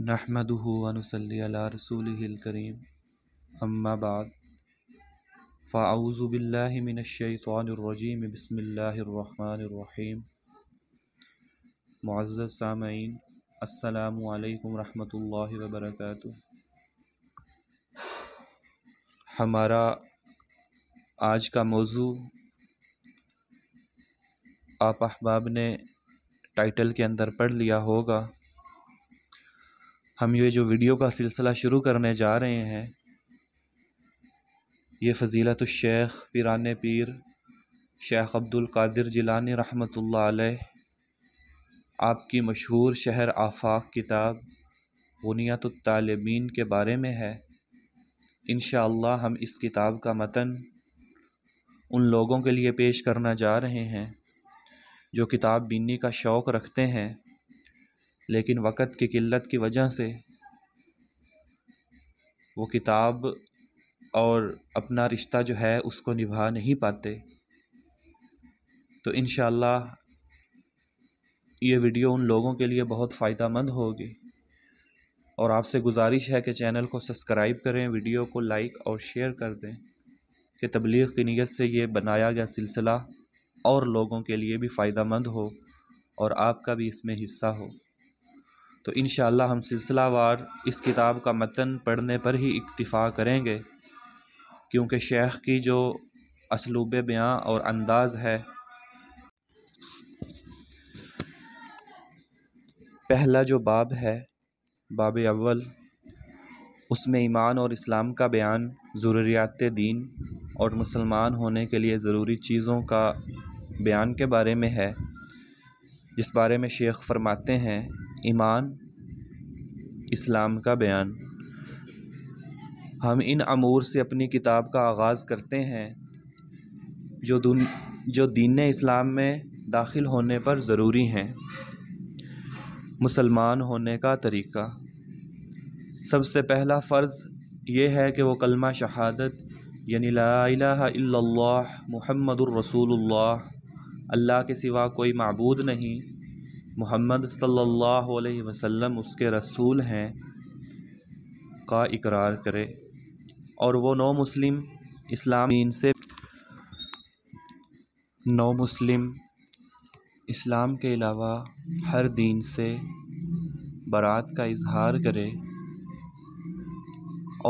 नहमदून सल रसूल करीम अम्माबाद फ़ाऊज़बिल्लिमिनशैफ़ानरजीम बसमीम मुआज़ सामीन अल्लाम रहमतुल्लाहि व हमारा आज का मौजू आप अहबाब ने टाइटल के अंदर पढ़ लिया होगा हम ये जो वीडियो का सिलसिला शुरू करने जा रहे हैं ये फजीलत शेख पिरान पीर शेख अब्दुल कादिर जिलानी रहमतुल्लाह अलैह आपकी मशहूर शहर आफाक किताब बुनियात तालमीन के बारे में है इन हम इस किताब का मतन उन लोगों के लिए पेश करना जा रहे हैं जो किताब बीनी का शौक़ रखते हैं लेकिन वक़्त की किल्लत की वजह से वो किताब और अपना रिश्ता जो है उसको निभा नहीं पाते तो इन ये वीडियो उन लोगों के लिए बहुत फ़ायदा मंद होगी और आपसे गुजारिश है कि चैनल को सब्सक्राइब करें वीडियो को लाइक और शेयर कर दें कि तबलीग की नीयत से ये बनाया गया सिलसिला और लोगों के लिए भी फ़ायदा मंद हो और आपका भी इसमें हिस्सा हो तो इन हम सिलसिलावार इस किताब का मतन पढ़ने पर ही इक्तफ़ा करेंगे क्योंकि शेख की जो असलूब बयाँ और अंदाज़ है पहला जो बाब है बाब अव्वल उसमें ईमान और इस्लाम का बयान ज़रूरियात दीन और मुसलमान होने के लिए ज़रूरी चीज़ों का बयान के बारे में है जिस बारे में शेख फरमाते हैं ईमान इस्लाम का बयान हम इन अमूर से अपनी किताब का आगाज़ करते हैं जो दुन जो दीन इस्लाम में दाखिल होने पर ज़रूरी हैं मुसलमान होने का तरीक़ा सबसे पहला फ़र्ज़ ये है कि वो कलमा शहादत यानी ला महमद अल्लाह के सिवा कोई मबूद नहीं मोहम्मद सल्लल्लाहु अलैहि वसल्लम उसके रसूल हैं का इकरार करे और वो नौ मुस्लिम इस्लाम दीन से नौ मुस्लिम इस्लाम के अलावा हर दीन से बरात का इजहार करे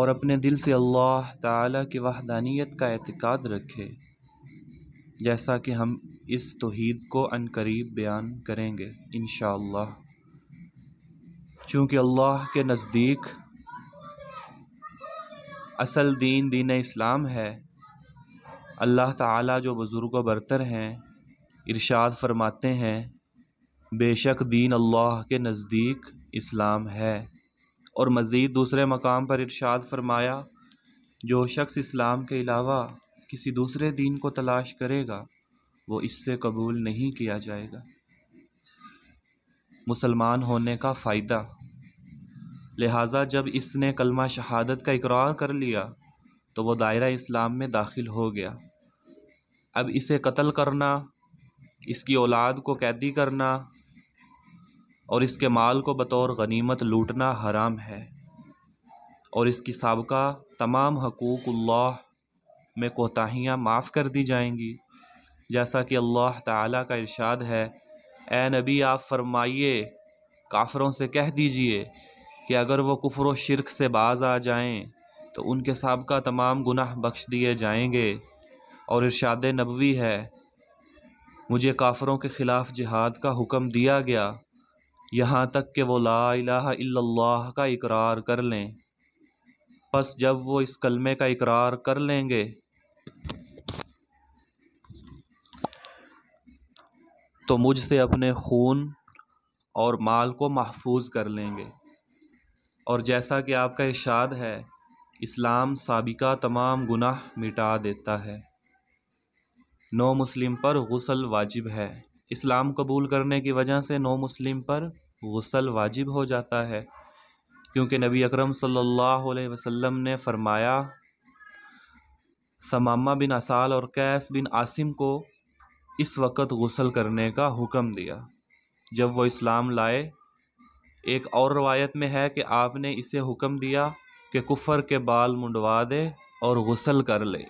और अपने दिल से अल्लाह ताला की वहदानियत का एतक़ाद रखे जैसा कि हम इस तोहद को अनकरीब बयान करेंगे इन चूँकि अल्लाह के नज़दीक असल दीन दीन इस्लाम है अल्लाह ताला जो बुज़ुर्ग बरतर हैं इरशाद फरमाते हैं बेशक दीन अल्लाह के नज़दीक इस्लाम है और मज़ीद दूसरे मकाम पर इरशाद फरमाया जो शख्स इस्लाम के अलावा किसी दूसरे दीन को तलाश करेगा वो इससे कबूल नहीं किया जाएगा मुसलमान होने का फ़ायदा लिहाजा जब इसने कलमा शहादत का इकरार कर लिया तो वो दायरा इस्लाम में दाखिल हो गया अब इसे कत्ल करना इसकी औलाद को कैदी करना और इसके माल को बतौर गनीमत लूटना हराम है और इसकी सबका तमाम हक़ूक़ल्ला में कोताहियाँ माफ़ कर दी जाएंगी जैसा कि अल्लाह ताला का इरशाद है ए नबी आप फरमाइए काफ़रों से कह दीजिए कि अगर वो कुफर व शिरक से बाज आ जाएं तो उनके सबका तमाम गुनाह बख्श दिए जाएंगे और इरशाद नबवी है मुझे काफ़रों के ख़िलाफ़ जिहाद का हुक्म दिया गया यहाँ तक कि वो ला इल्लल्लाह का इकरार कर लें बस जब वो इस कलमे का इकरार कर लेंगे तो मुझसे अपने खून और माल को महफूज कर लेंगे और जैसा कि आपका इशाद है इस्लाम सबका तमाम गुनाह मिटा देता है नौ मुस्लिम पर गसल वाजिब है इस्लाम कबूल करने की वजह से नौ मुस्लिम पर गसल वाजिब हो जाता है क्योंकि नबी अकरम सल्लल्लाहु अलैहि वसल्लम ने फरमाया समामा बिन असाल और कैस बिन आसिम को इस वक़्त गसल करने का हुक्म दिया जब वो इस्लाम लाए एक और रवायत में है कि आपने इसे हुक्म दिया कि कुफर के बाल मुंडवा दे और गसल कर ले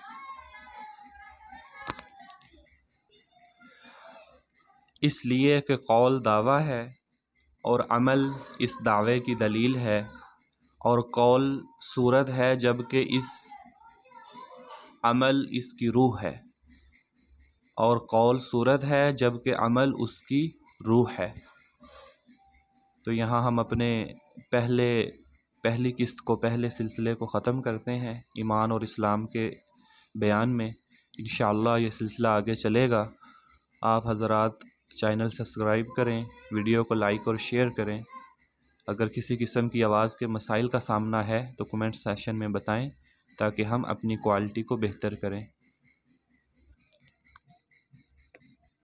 इसलिए कि कौल दावा है और अमल इस दावे की दलील है और कौल सूरत है जबकि इस अमल इसकी रूह है और कौल सूरत है जबकि अमल उसकी रूह है तो यहाँ हम अपने पहले पहली किस्त को पहले सिलसिले को ख़त्म करते हैं ईमान और इस्लाम के बयान में इन ये सिलसिला आगे चलेगा आप हज़रात चैनल सब्सक्राइब करें वीडियो को लाइक और शेयर करें अगर किसी किस्म की आवाज़ के मसाइल का सामना है तो कमेंट सेशन में बताएं ताकि हम अपनी क्वालिटी को बेहतर करें